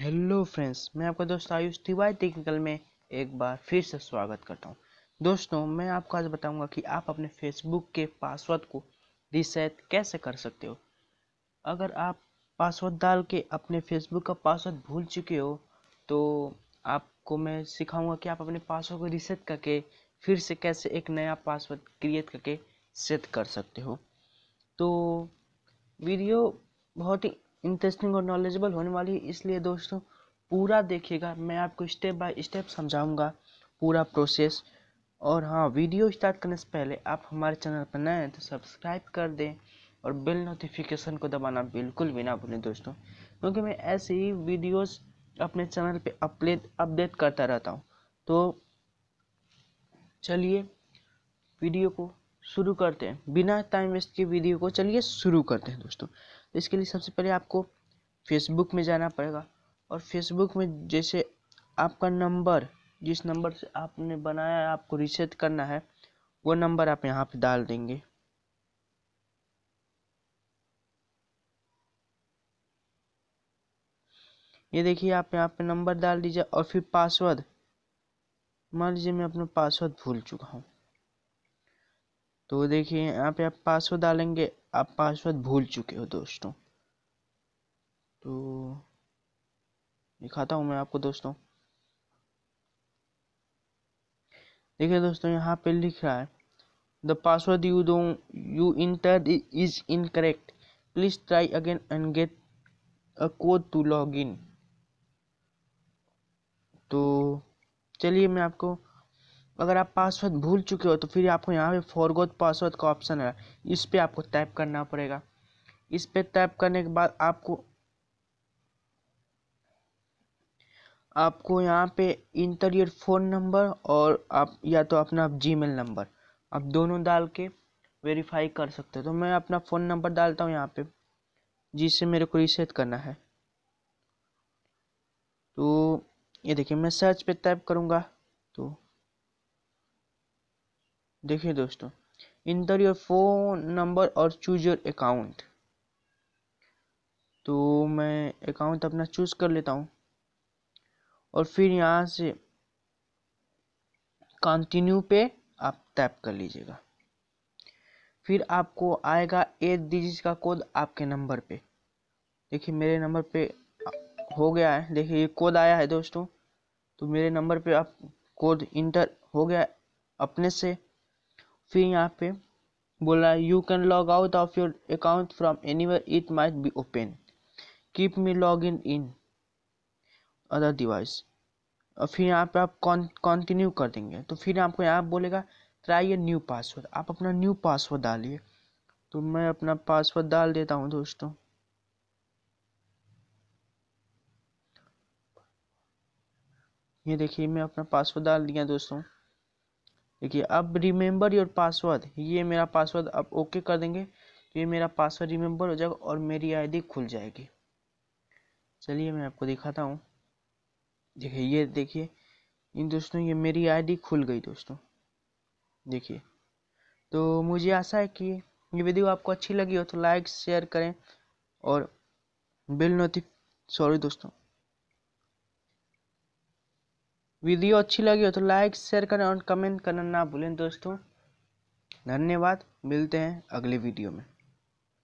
hello friends मैं आपका दोस्त आयुष तिवारी टेक्निकल में एक बार फिर से स्वागत करता हूं दोस्तों मैं आपको आज बताऊंगा कि आप अपने फेसबुक के पासवर्ड को रिसेट कैसे कर सकते हो अगर आप पासवर्ड डाल के अपने फेसबुक का पासवर्ड भूल चुके हो तो आपको मैं सिखाऊंगा कि आप अपने पासवर्ड को रिसेट करके फिर से कैसे एक नया पासवर्ड क्रिएट करके सेट कर सकते हो तो वीडियो बहुत ही इंटरेस्टिंग और नॉलेजेबल होने वाली है इसलिए दोस्तों पूरा देखिएगा मैं आपको स्टेप बाय स्टेप समझाऊंगा पूरा प्रोसेस और हाँ वीडियो स्टार्ट करने से पहले आप हमारे चैनल पर नए हैं तो सब्सक्राइब कर दें और बेल नोटिफिकेशन को दबाना बिल्कुल भी ना भूलें दोस्तों क्योंकि मैं ऐसे ही वीडियोस अपने चैनल पे अपलेट अपडेट करता रहता हूँ तो चलिए वीडियो को शुरू करते हैं बिना टाइम वेस्ट के वीडियो को चलिए शुरू करते हैं दोस्तों तो इसके लिए सबसे पहले आपको फेसबुक में जाना पड़ेगा और फेसबुक में जैसे आपका नंबर जिस नंबर से आपने बनाया है आपको रिसेट करना है वो नंबर आप यहाँ पे डाल देंगे ये देखिए आप यहाँ पे नंबर डाल दीजिए और फिर पासवर्ड मान लीजिए मैं अपना पासवर्ड भूल चुका हूँ तो देखिए यहाँ पे आप पासवर्ड डालेंगे आप पासवर्ड भूल चुके हो दोस्तों तो दिखाता हूँ मैं आपको दोस्तों देखिए दोस्तों यहाँ पे लिख रहा है the password you do you enter is correct please try again and get a code to log in तो चलिए मैं आपको अगर आप पासवर्ड भूल चुके हो तो फिर आपको यहाँ पे फॉरगोट पासवर्ड का ऑप्शन है इस पर आपको टाइप करना पड़ेगा इस पर टाइप करने के बाद आपको आपको यहाँ पे इंटरियर फ़ोन नंबर और आप या तो अपना जी मेल नंबर आप दोनों डाल के वेरीफाई कर सकते हो तो मैं अपना फ़ोन नंबर डालता हूँ यहाँ पे जिससे मेरे को रिसेट करना है तो ये देखिए मैं सर्च पे टाइप करूँगा तो देखिए दोस्तों इंटर योर फोन नंबर और चूज योर अकाउंट तो मैं अकाउंट अपना चूज कर लेता हूँ और फिर यहाँ से कंटिन्यू पे आप टैप कर लीजिएगा फिर आपको आएगा एक डिजिट का कोड आपके नंबर पे देखिए मेरे नंबर पे हो गया है देखिए ये कोड आया है दोस्तों तो मेरे नंबर पे आप कोड इंटर हो गया अपने से फिर यहाँ पे बोला you can log out of your account from anywhere it might be open keep me log in in other device और फिर यहाँ पे आप कॉन्टिन्यू कर देंगे तो फिर आपको यहाँ बोलेगा ट्राई ए न्यू पासवर्ड आप अपना न्यू पासवर्ड डालिए तो मैं अपना पासवर्ड डाल देता हूँ दोस्तों ये देखिए मैं अपना पासवर्ड डाल दिया दोस्तों देखिए अब रिमेंबर योर पासवर्ड ये मेरा पासवर्ड अब ओके कर देंगे तो ये मेरा पासवर्ड रिमेंबर हो जाएगा और मेरी आईडी खुल जाएगी चलिए मैं आपको दिखाता हूँ देखिए ये देखिए इन दोस्तों ये मेरी आईडी खुल गई दोस्तों देखिए तो मुझे आशा है कि ये वीडियो आपको अच्छी लगी हो तो लाइक शेयर करें और बिल नोटिफ सॉरी दोस्तों वीडियो अच्छी लगी हो तो लाइक शेयर करें और कमेंट करना ना भूलें दोस्तों धन्यवाद मिलते हैं अगले वीडियो में